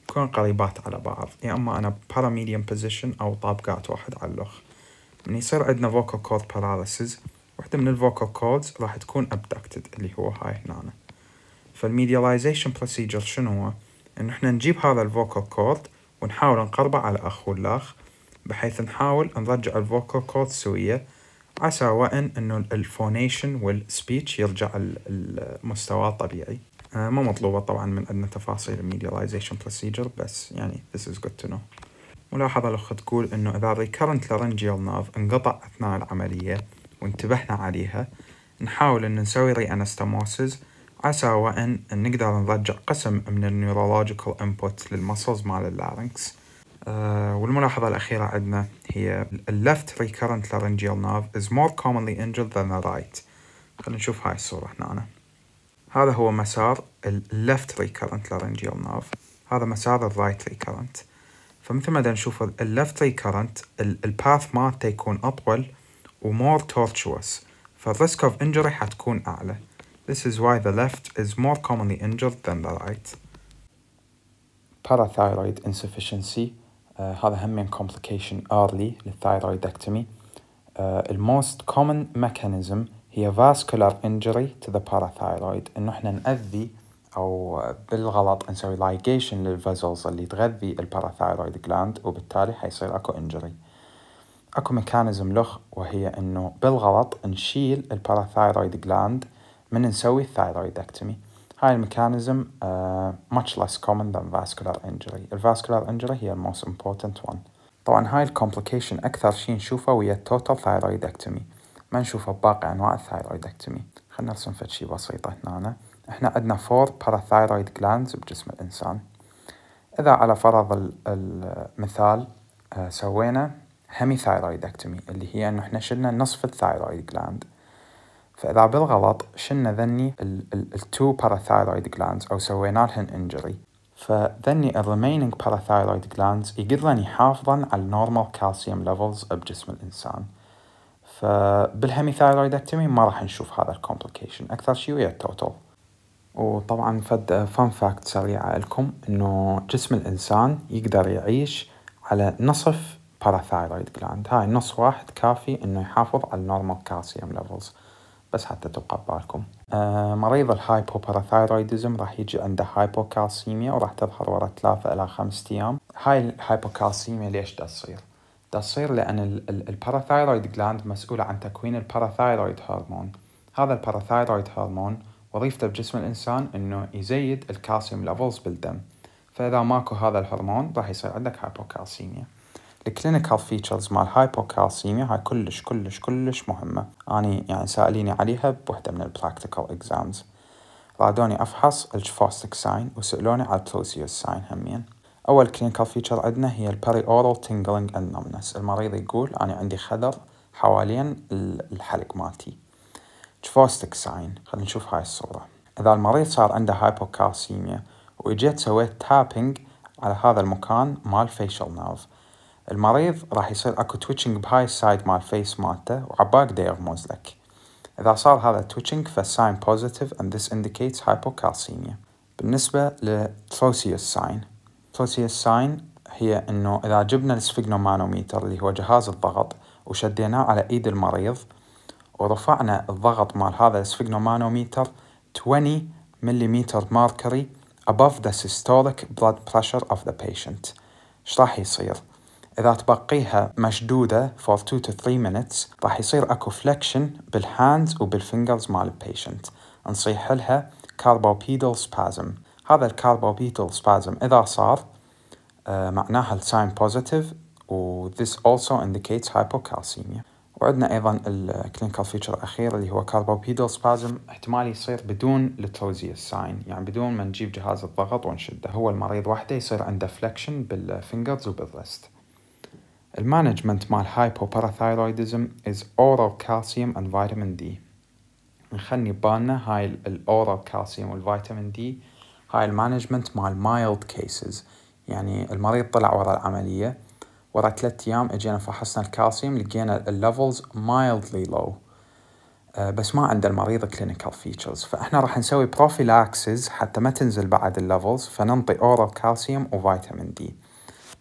يكون قريبات على بعض يا يعني اما انا paramedium بوزيشن او طابقات واحد على الاخ من يصير عندنا فوكال كورد paralysis وحده من الفوكال كوردز راح تكون abducted اللي هو هاي هنا فالميدياليزيشن بروسيجر شنو هو؟ ان احنا نجيب هذا الفوكال كورد ونحاول نقربه على اخو الاخ بحيث نحاول نرجع الفوكال كورد سويه عسى وان انه الفونيشن والسبيتش يرجع المستوى الطبيعي آه مو مطلوبة طبعا من عندنا تفاصيل الميدياليزيشن بروسيجر بس يعني this is good to know ملاحظة الأخ تقول إنه إذا recurrent laryngeal nerve انقطع أثناء العملية وانتبهنا عليها نحاول إن نسوي ريانستموسز عسى وإن نقدر نرجع قسم من النيورولوجيكال inputs للمسلز مال اللارنكس والملاحظة الأخيرة عندنا هي left recurrent laryngeal nerve is more commonly injured than the right خلينا نشوف هاي الصورة هنا أنا. هذا هو مسار ال left recurrent laryngeal nerve هذا مسار ال right recurrent فمثل ما نشوف ال left recurrent path ما يكون أطول و more tortuous فالريسك of injury حتكون أعلى This is why the left is more commonly injured than the right. Parathyroid insufficiency آه، هذا همين complication early للثايرويدكتومي الموست كومن ميكانيزم هي vascular injury to the parathyroid انه احنا نأذي او بالغلط نسوي ligation للفازلز اللي تغذي الباراثايرويد جلاند وبالتالي حيصير اكو injury اكو ميكانيزم لخ وهي انه بالغلط نشيل الباراثايرويد جلاند من نسوي الثايرويدكتومي هاي الميكانيزم uh, much less common than vascular injury ال vascular injury هي ال most important one طبعا هاي الكومبليكيشن أكثر شي نشوفه ويا total thyroidectomy ما نشوفه بباقي أنواع الثايرويدكتومي خلنا نرسم فد شي بسيطة هنا احنا عندنا فور parathyroid glands بجسم الإنسان إذا على فرض المثال آه، سوينا hemithyroidectomy اللي هي انه احنا شلنا نصف الثايرويد gland فاذا بالغلط شلنا ذني التو باراثايرويد جلاندز او سوينا لهن انجري فذني الريمينينج باراثايرويد جلاندز يقدرن يحافظن على النورمال كالسيوم ليفلز بجسم الانسان فبالهيميثايرويدكتومي ما راح نشوف هذا الكومبليكيشن اكثر شيء ويا التوتال وطبعا فد فان فاكت سريعة لكم انه جسم الانسان يقدر يعيش على نصف باراثايرويد جلاند هاي نص واحد كافي انه يحافظ على النورمال كالسيوم ليفلز بس حتى تبقى ببالكم آه مريض الهايبوباراثايرويدزم راح يجي عنده هايبوكالسيميا وراح تظهر ورا ثلاثة إلى خمسة أيام هاي الهايبوكالسيميا ليش تصير؟ تصير لأن الباراثايرويد جلاند مسؤولة عن تكوين الباراثايرويد هرمون هذا الباراثايرويد هرمون وظيفته بجسم الإنسان إنه يزيد الكالسيوم ليفلز بالدم فإذا ماكو هذا الهرمون راح يصير عندك هايبوكالسيميا الكلينيكال فيتشرز مال هايبوكالسيميا هاي كلش كلش كلش مهمة أني يعني سأليني عليها بوحدة من البراكتيكال اكزامز رادوني أفحص الجفوستك ساين وسألوني على التوسيوس ساين همين أول كلينيكال فيتشر عندنا هي البري أورال تنجلينج أند نمنس المريض يقول أنا عندي خدر حوالين الحلق مالتي جفوستك ساين خلينا نشوف هاي الصورة إذا المريض صار عنده هايبوكالسيميا وإجيت سويت تابينج على هذا المكان مال فيشل نيرف المريض راح يصير اكو تويتشنج بهاي السايد مال فيس مالته وعباك دا يغمز لك إذا صار هذا تويتشنج فالساين بوزيتيف and this indicates hypocalcemia بالنسبة للتروسيوس ساين التروسيوس ساين هي انه اذا جبنا السفجنومانوميتر اللي هو جهاز الضغط وشديناه على ايد المريض ورفعنا الضغط مال هذا السفجنومانوميتر 20 مليمتر ماركري above the systolic blood pressure of the patient ايش راح يصير؟ إذا تبقيها مشدودة for 2 to 3 minutes راح يصير أكو فليكشن بالهاندز وبالفينجرز مال البيشنت نصيح لها carbopedal spasm هذا الكاربوبيدال سبازم إذا صار آه، معناها الساين بوزيتيف و this also indicates hypocalcemia وعندنا أيضا الكلينيكال فيتشر الأخير اللي هو كاربوبيدال سبازم احتمال يصير بدون لتروزيوس ساين يعني بدون ما نجيب جهاز الضغط ونشده هو المريض وحده يصير عنده فلكشن بالفينجرز وبالريست المانجمنت مال hypoparathyroidism از oral calcium and vitamin D نخلي ببالنا هاي الاورال كالسيوم والفيتامين دي هاي المانجمنت مال مايلد كيسز يعني المريض طلع ورا العملية ورا ثلاث ايام اجينا فحصنا الكالسيوم لقينا الليفلز مايلدلي لو بس ما عند المريض كلينيكال فيتشرز فاحنا راح نسوي بروفيلاكسز حتى ما تنزل بعد الليفلز فننطي اورال كالسيوم وفيتامين دي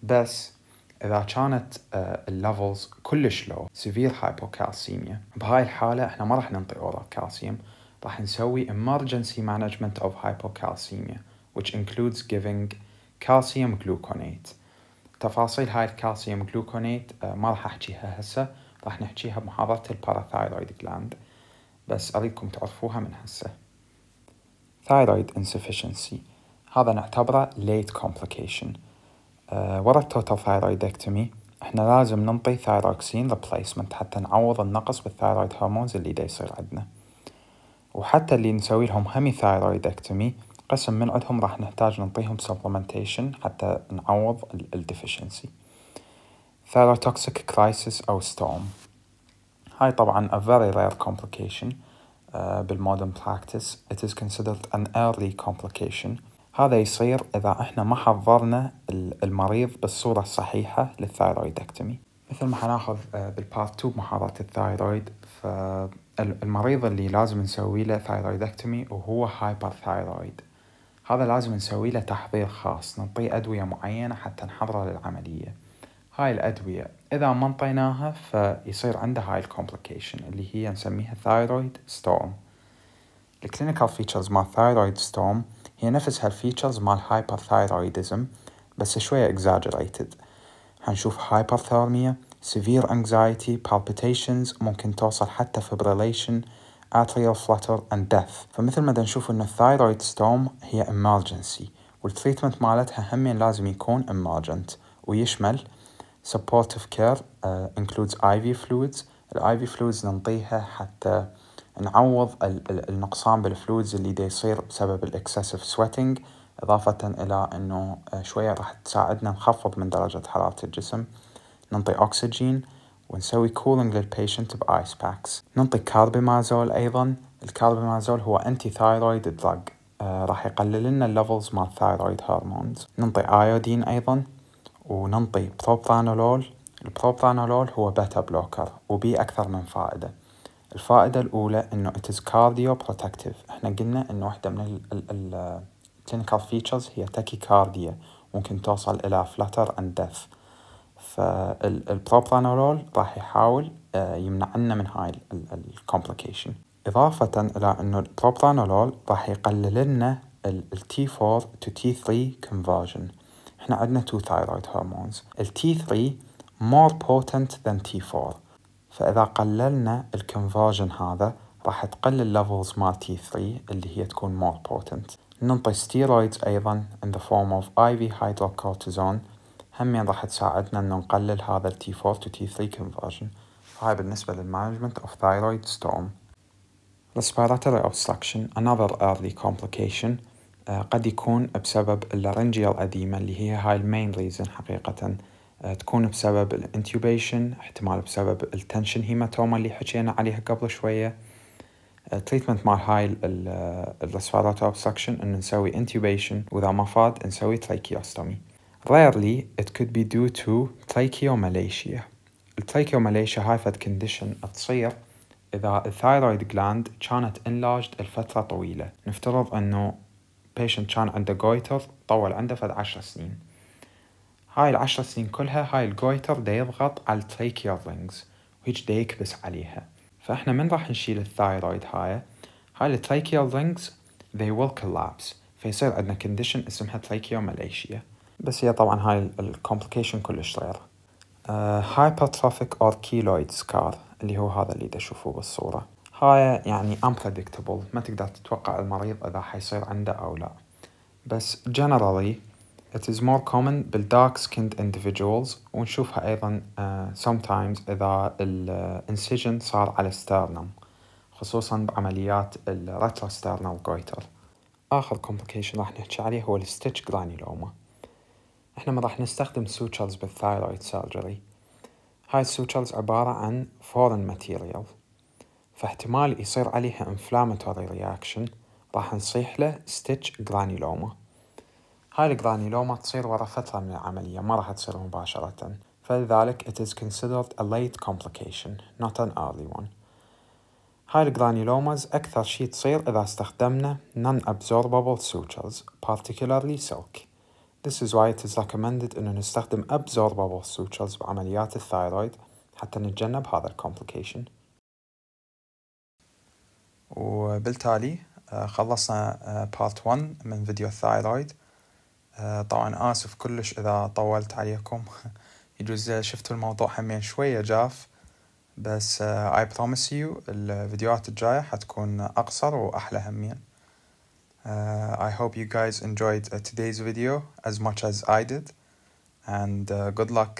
بس اذا كانت آه، الليفلز كلش لو سيفير هايبوكالسيميا بهاي الحاله احنا ما راح ننطي اورال كالسيوم راح نسوي emergency management of hypocalcemia which includes giving calcium gluconate تفاصيل هاي الكالسيوم جلوكونيت آه، ما راح احكيها هسه راح نحكيها بمحاضرة الباراثايرويد جلاند بس اريدكم تعرفوها من هسه thyroid insufficiency هذا نعتبره late complication آه، ورا التوتال ثايرويدكتومي احنا لازم ننطي ثايروكسين ريبليسمنت حتى نعوض النقص بالثايرويد هرمونز اللي دا يصير عندنا وحتى اللي نسوي لهم همي ثايرويدكتومي قسم من عندهم راح نحتاج نعطيهم سبلمنتيشن حتى نعوض الديفيشنسي ثايروتوكسيك كرايسيس أو ستورم هاي طبعا a very rare complication uh, بالمودرن براكتس it is considered an early complication هذا يصير إذا إحنا ما حضرنا المريض بالصورة الصحيحة للثايرويدكتومي مثل ما حناخذ بالبارت 2 محاضرة الثايرويد فالمريض اللي لازم نسوي له ثايرويدكتومي وهو هايبر ثايرويد هذا لازم نسوي له تحضير خاص نعطيه أدوية معينة حتى نحضره للعملية هاي الأدوية إذا ما انطيناها فيصير عنده هاي الكومبليكيشن اللي هي نسميها ثايرويد ستورم الكلينيكال فيتشرز مال ثايرويد ستورم هي نفس الفيتشرز مال هايبرثايرويدزم بس شوية exaggerated هنشوف hyperthermia severe anxiety palpitations ممكن توصل حتى fibrillation atrial flutter and death فمثل ما نشوف ان الثايرويد ستوم هي emergency والتريتمنت مالتها همين لازم يكون emergent ويشمل supportive care uh, includes IV fluids الآي في fluids ننطيها حتى نعوض النقصان بالفلويدز اللي دا يصير بسبب الاكسسيف سويتنج إضافة إلى أنه آه، شوية راح تساعدنا نخفض من درجة حرارة الجسم ننطي أكسجين ونسوي كولينج للبيشنت بآيس باكس ننطي كاربيمازول أيضا الكاربيمازول هو أنتي ثايرويد دراج راح يقلل لنا الليفلز مال ثايرويد هرمونز ننطي ايودين ايضا وننطي بروبرانولول البروبرانولول هو بيتا بلوكر وبي اكثر من فائده الفائدة الأولى إنه it is cardio protective إحنا قلنا إنه واحدة من ال clinical features هي tachycardia ممكن توصل إلى flutter and death فالبروبرانولول راح يحاول لنا آه، من هاي complication إضافة إلى إنه البروبرانولول راح يقلل لنا ال T4 to T3 conversion إحنا عندنا two thyroid hormones ال T3 more potent than T4 فإذا قللنا الكونفرجن هذا راح تقلل الليفلز مال تي 3 اللي هي تكون مور بوتنت ننطي ستيرويدز أيضا in the form of IV hydrocortisone همين راح تساعدنا ان نقلل هذا التي 4 to T3 conversion فهاي بالنسبة للمانجمنت of thyroid storm respiratory obstruction another early complication uh, قد يكون بسبب اللارنجيال اديما اللي هي هاي المين ريزن حقيقة تكون بسبب الانتوبيشن احتمال بسبب التنشن هيماتوما اللي حكينا عليها قبل شوية تريتمنت آه، مال هاي الرسفارات اوبسكشن آه، ان نسوي انتوبيشن واذا ما فاد نسوي تريكيوستومي rarely it could be due to tracheomalacia التريكيوماليشيا هاي فد كونديشن تصير إذا الثايرويد جلاند كانت انلاجد لفترة طويلة نفترض أنه patient كان عنده جويتر طول عنده فد عشر سنين هاي العشر سنين كلها هاي الجويتر دا يضغط على التريكيال رينجز وهيج دا يكبس عليها فاحنا من راح نشيل الثايرويد هاي هاي التريكيال رينجز they will collapse فيصير عندنا كونديشن اسمها تريكيوماليشيا بس هي طبعا هاي الكومبليكيشن كلش رير هايبرتروفيك اور كيلويد سكار اللي هو هذا اللي تشوفوه بالصورة هاي يعني unpredictable ما تقدر تتوقع المريض إذا حيصير عنده أو لا بس generally It is more common بال dark skinned individuals ونشوفها أيضا uh, sometimes إذا ال incision صار على sternum خصوصا بعمليات ال retrosternal goiter آخر complication راح نحكي عليه هو ال stitch granuloma احنا ما راح نستخدم sutures بالthyroid surgery هاي السوتشرز عبارة عن foreign material فاحتمال يصير عليها inflammatory reaction راح نصيح له stitch granuloma هاي القراني لو ما تصير ورا فترة من العملية ما راح تصير مباشرة فلذلك it is considered a late complication not an early one هاي الجرانيلوماز أكثر شي تصير إذا استخدمنا non-absorbable sutures particularly silk This is why it is recommended إنه نستخدم absorbable sutures بعمليات الثايرويد حتى نتجنب هذا الكومبليكيشن وبالتالي آه، خلصنا آه، part 1 من فيديو الثايرويد آه، طبعا آسف كلش إذا طولت عليكم يجوز شفتوا الموضوع همين شوية جاف بس آه، I promise you الفيديوهات الجاية حتكون أقصر وأحلى همين Uh, I hope you guys enjoyed today's video as much as I did, and good luck.